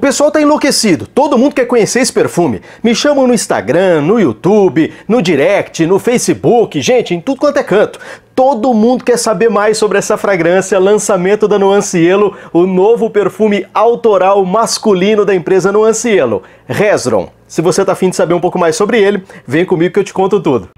pessoal tá enlouquecido, todo mundo quer conhecer esse perfume. Me chamam no Instagram, no YouTube, no direct, no Facebook, gente, em tudo quanto é canto. Todo mundo quer saber mais sobre essa fragrância, lançamento da Nuancielo, o novo perfume autoral masculino da empresa Nuancielo, Resron. Se você tá afim de saber um pouco mais sobre ele, vem comigo que eu te conto tudo.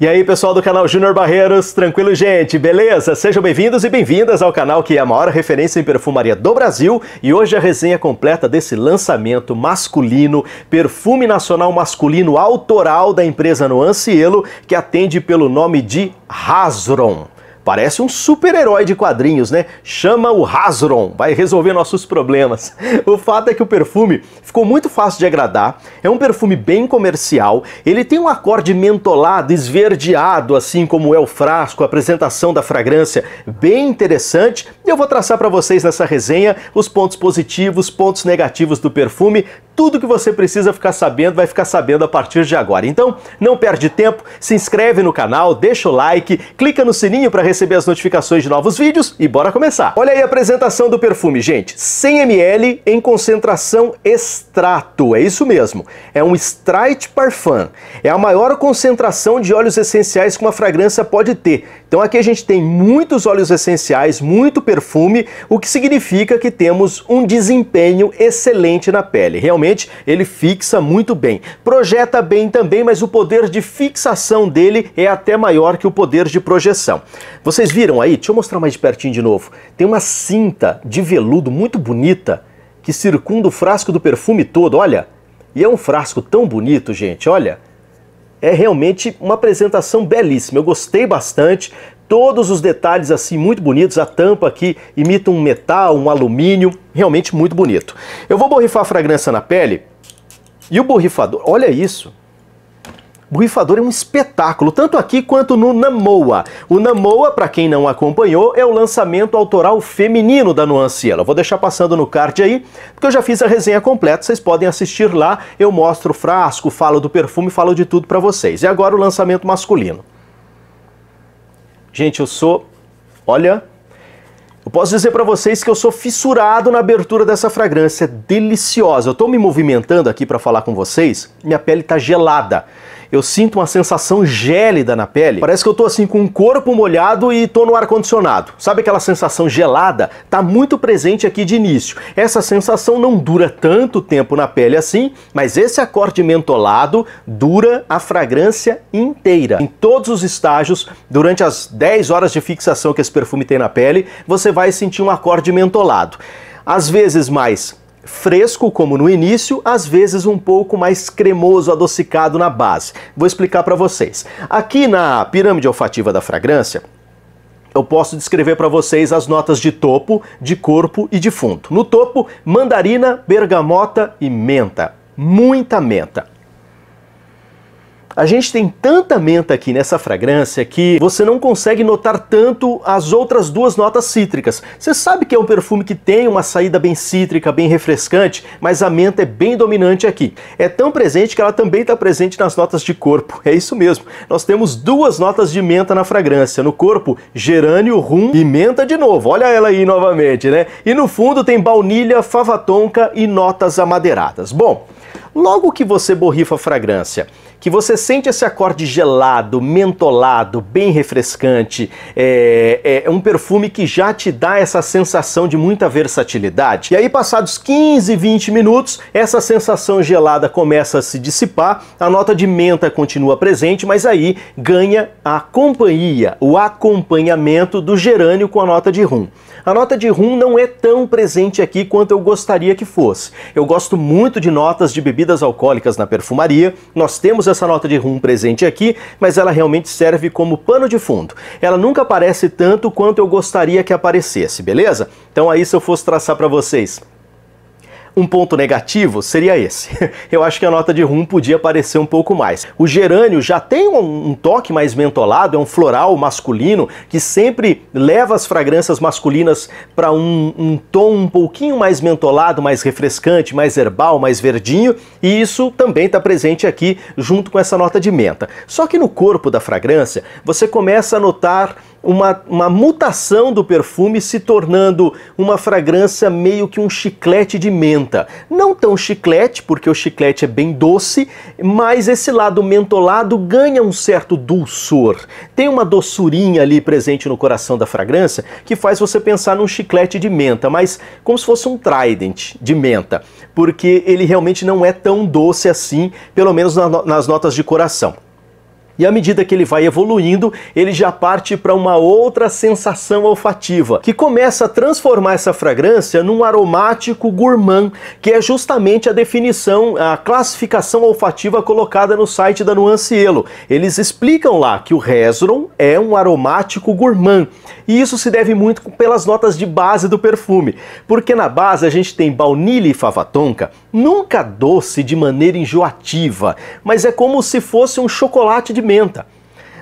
E aí, pessoal do canal Júnior Barreiros, tranquilo, gente? Beleza? Sejam bem-vindos e bem-vindas ao canal que é a maior referência em perfumaria do Brasil e hoje a resenha completa desse lançamento masculino, perfume nacional masculino autoral da empresa Nuancielo, que atende pelo nome de Hasron. Parece um super-herói de quadrinhos, né? Chama o Hasron, vai resolver nossos problemas. O fato é que o perfume ficou muito fácil de agradar, é um perfume bem comercial, ele tem um acorde mentolado, esverdeado, assim como é o frasco, a apresentação da fragrância, bem interessante. Eu vou traçar para vocês nessa resenha os pontos positivos, pontos negativos do perfume, tudo que você precisa ficar sabendo vai ficar sabendo a partir de agora. Então, não perde tempo, se inscreve no canal, deixa o like, clica no sininho para receber as notificações de novos vídeos e bora começar. Olha aí a apresentação do perfume, gente. 100 ml em concentração extrato. É isso mesmo. É um straight parfum. É a maior concentração de óleos essenciais que uma fragrância pode ter. Então aqui a gente tem muitos óleos essenciais, muito perfume, o que significa que temos um desempenho excelente na pele. Realmente ele fixa muito bem. Projeta bem também, mas o poder de fixação dele é até maior que o poder de projeção. Vocês viram aí? Deixa eu mostrar mais de pertinho de novo. Tem uma cinta de veludo muito bonita que circunda o frasco do perfume todo, olha. E é um frasco tão bonito, gente, olha é realmente uma apresentação belíssima. Eu gostei bastante. Todos os detalhes assim muito bonitos, a tampa aqui imita um metal, um alumínio, realmente muito bonito. Eu vou borrifar a fragrância na pele e o borrifador, olha isso, Borrifador é um espetáculo, tanto aqui quanto no Namoa. O Namoa, para quem não acompanhou, é o lançamento autoral feminino da Nuanciela. Vou deixar passando no card aí, porque eu já fiz a resenha completa, vocês podem assistir lá. Eu mostro o frasco, falo do perfume, falo de tudo para vocês. E agora o lançamento masculino. Gente, eu sou... Olha... Eu posso dizer para vocês que eu sou fissurado na abertura dessa fragrância, é deliciosa. Eu estou me movimentando aqui para falar com vocês, minha pele está gelada eu sinto uma sensação gélida na pele. Parece que eu tô assim com o corpo molhado e tô no ar-condicionado. Sabe aquela sensação gelada? Tá muito presente aqui de início. Essa sensação não dura tanto tempo na pele assim, mas esse acorde mentolado dura a fragrância inteira. Em todos os estágios, durante as 10 horas de fixação que esse perfume tem na pele, você vai sentir um acorde mentolado. Às vezes mais fresco como no início, às vezes um pouco mais cremoso, adocicado na base. Vou explicar para vocês. Aqui na pirâmide olfativa da fragrância, eu posso descrever para vocês as notas de topo, de corpo e de fundo. No topo, mandarina, bergamota e menta. Muita menta. A gente tem tanta menta aqui nessa fragrância que você não consegue notar tanto as outras duas notas cítricas. Você sabe que é um perfume que tem uma saída bem cítrica, bem refrescante, mas a menta é bem dominante aqui. É tão presente que ela também está presente nas notas de corpo. É isso mesmo. Nós temos duas notas de menta na fragrância. No corpo, gerânio, rum e menta de novo. Olha ela aí novamente, né? E no fundo tem baunilha, fava tonka e notas amadeiradas. Bom, logo que você borrifa a fragrância que você sente esse acorde gelado, mentolado, bem refrescante, é, é, é um perfume que já te dá essa sensação de muita versatilidade. E aí, passados 15, 20 minutos, essa sensação gelada começa a se dissipar, a nota de menta continua presente, mas aí ganha a companhia, o acompanhamento do gerânio com a nota de rum. A nota de rum não é tão presente aqui quanto eu gostaria que fosse. Eu gosto muito de notas de bebidas alcoólicas na perfumaria, nós temos essa nota de rum presente aqui, mas ela realmente serve como pano de fundo. Ela nunca aparece tanto quanto eu gostaria que aparecesse, beleza? Então aí se eu fosse traçar para vocês um ponto negativo seria esse. Eu acho que a nota de rum podia aparecer um pouco mais. O gerânio já tem um, um toque mais mentolado, é um floral masculino que sempre leva as fragrâncias masculinas para um, um tom um pouquinho mais mentolado, mais refrescante, mais herbal, mais verdinho, e isso também está presente aqui junto com essa nota de menta. Só que no corpo da fragrância você começa a notar uma, uma mutação do perfume se tornando uma fragrância meio que um chiclete de menta. Não tão chiclete, porque o chiclete é bem doce, mas esse lado mentolado ganha um certo dulçor. Tem uma doçurinha ali presente no coração da fragrância que faz você pensar num chiclete de menta, mas como se fosse um trident de menta, porque ele realmente não é tão doce assim, pelo menos nas notas de coração. E à medida que ele vai evoluindo, ele já parte para uma outra sensação olfativa, que começa a transformar essa fragrância num aromático gourmand, que é justamente a definição, a classificação olfativa colocada no site da Nuancielo. Eles explicam lá que o Resron é um aromático gourmand, e isso se deve muito pelas notas de base do perfume, porque na base a gente tem baunilha e fava tonka, nunca doce de maneira enjoativa, mas é como se fosse um chocolate de movimenta.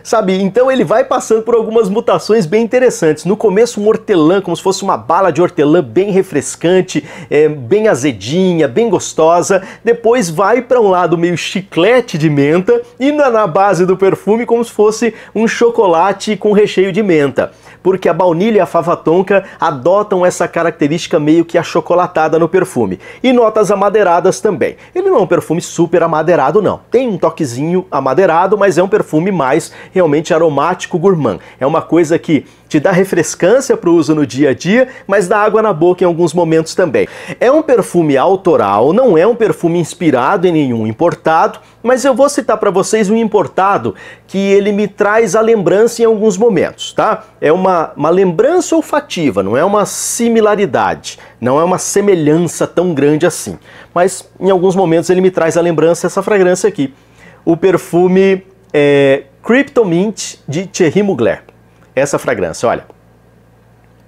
Sabe, então ele vai passando por algumas mutações bem interessantes. No começo um hortelã, como se fosse uma bala de hortelã bem refrescante, é, bem azedinha, bem gostosa. Depois vai para um lado meio chiclete de menta e na, na base do perfume como se fosse um chocolate com recheio de menta. Porque a baunilha e a fava tonka adotam essa característica meio que achocolatada no perfume. E notas amadeiradas também. Ele não é um perfume super amadeirado não. Tem um toquezinho amadeirado, mas é um perfume mais realmente aromático gourmand. É uma coisa que te dá refrescância para o uso no dia a dia, mas dá água na boca em alguns momentos também. É um perfume autoral, não é um perfume inspirado em nenhum importado, mas eu vou citar para vocês um importado que ele me traz a lembrança em alguns momentos, tá? É uma, uma lembrança olfativa, não é uma similaridade, não é uma semelhança tão grande assim. Mas em alguns momentos ele me traz a lembrança essa fragrância aqui. O perfume é, Cryptomint de Thierry Mugler. Essa fragrância, olha.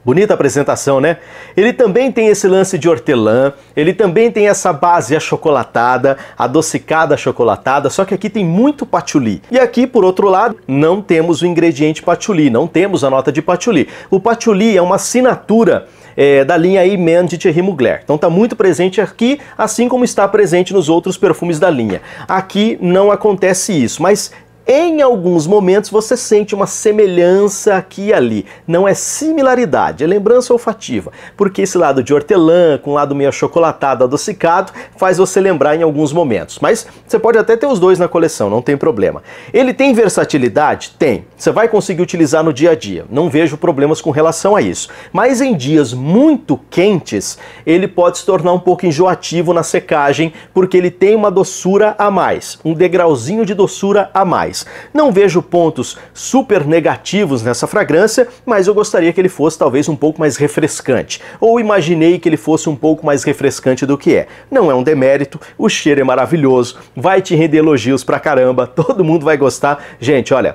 Bonita apresentação, né? Ele também tem esse lance de hortelã, ele também tem essa base achocolatada, adocicada achocolatada, só que aqui tem muito patchouli. E aqui, por outro lado, não temos o ingrediente patchouli, não temos a nota de patchouli. O patchouli é uma assinatura é, da linha Iman de Thierry Mugler. Então está muito presente aqui, assim como está presente nos outros perfumes da linha. Aqui não acontece isso, mas em alguns momentos você sente uma semelhança aqui e ali, não é similaridade, é lembrança olfativa, porque esse lado de hortelã, com o lado meio achocolatado, adocicado, faz você lembrar em alguns momentos. Mas você pode até ter os dois na coleção, não tem problema. Ele tem versatilidade? Tem. Você vai conseguir utilizar no dia a dia, não vejo problemas com relação a isso. Mas em dias muito quentes, ele pode se tornar um pouco enjoativo na secagem, porque ele tem uma doçura a mais, um degrauzinho de doçura a mais mais. Não vejo pontos super negativos nessa fragrância, mas eu gostaria que ele fosse talvez um pouco mais refrescante. Ou imaginei que ele fosse um pouco mais refrescante do que é. Não é um demérito, o cheiro é maravilhoso, vai te render elogios pra caramba, todo mundo vai gostar. Gente, olha,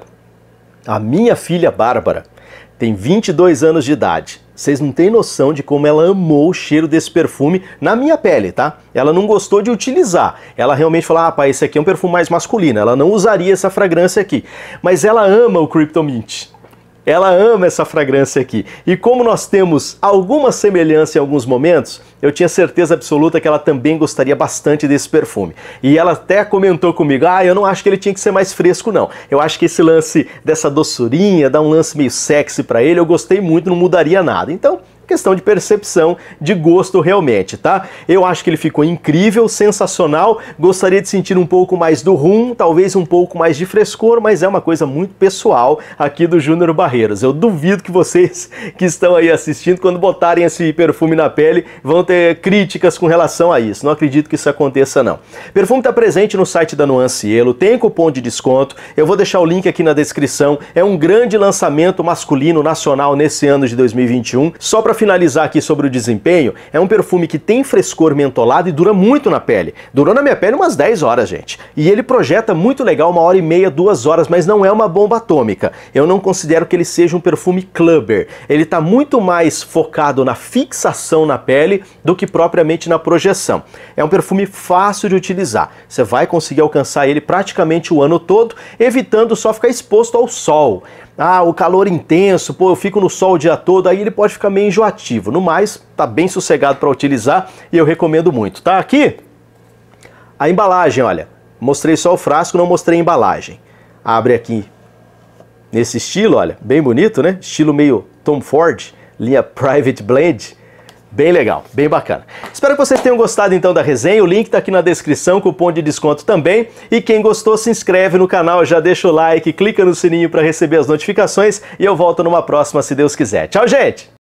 a minha filha Bárbara tem 22 anos de idade vocês não têm noção de como ela amou o cheiro desse perfume na minha pele, tá? Ela não gostou de utilizar. Ela realmente falou: ah, pai, esse aqui é um perfume mais masculino. Ela não usaria essa fragrância aqui. Mas ela ama o Cryptomint. Ela ama essa fragrância aqui. E como nós temos alguma semelhança em alguns momentos, eu tinha certeza absoluta que ela também gostaria bastante desse perfume. E ela até comentou comigo: "Ah, eu não acho que ele tinha que ser mais fresco não. Eu acho que esse lance dessa doçurinha, dá um lance meio sexy para ele, eu gostei muito, não mudaria nada". Então, questão de percepção, de gosto realmente, tá? Eu acho que ele ficou incrível, sensacional, gostaria de sentir um pouco mais do rum, talvez um pouco mais de frescor, mas é uma coisa muito pessoal aqui do Júnior Barreiros. Eu duvido que vocês que estão aí assistindo, quando botarem esse perfume na pele, vão ter críticas com relação a isso. Não acredito que isso aconteça, não. Perfume está presente no site da Elo, tem cupom de desconto, eu vou deixar o link aqui na descrição. É um grande lançamento masculino nacional nesse ano de 2021. Só para finalizar aqui sobre o desempenho, é um perfume que tem frescor mentolado e dura muito na pele. Durou na minha pele umas 10 horas, gente. E ele projeta muito legal, uma hora e meia, duas horas, mas não é uma bomba atômica. Eu não considero que ele seja um perfume clubber. Ele está muito mais focado na fixação na pele do que propriamente na projeção. É um perfume fácil de utilizar. Você vai conseguir alcançar ele praticamente o ano todo, evitando só ficar exposto ao sol. Ah, o calor intenso, pô, eu fico no sol o dia todo, aí ele pode ficar meio enjoado ativo. No mais, tá bem sossegado para utilizar e eu recomendo muito. Tá aqui a embalagem, olha. Mostrei só o frasco, não mostrei a embalagem. Abre aqui nesse estilo, olha, bem bonito, né? Estilo meio Tom Ford, linha Private Blend. Bem legal, bem bacana. Espero que vocês tenham gostado então da resenha. O link está aqui na descrição, cupom de desconto também. E quem gostou, se inscreve no canal, já deixa o like, clica no sininho para receber as notificações e eu volto numa próxima, se Deus quiser. Tchau, gente!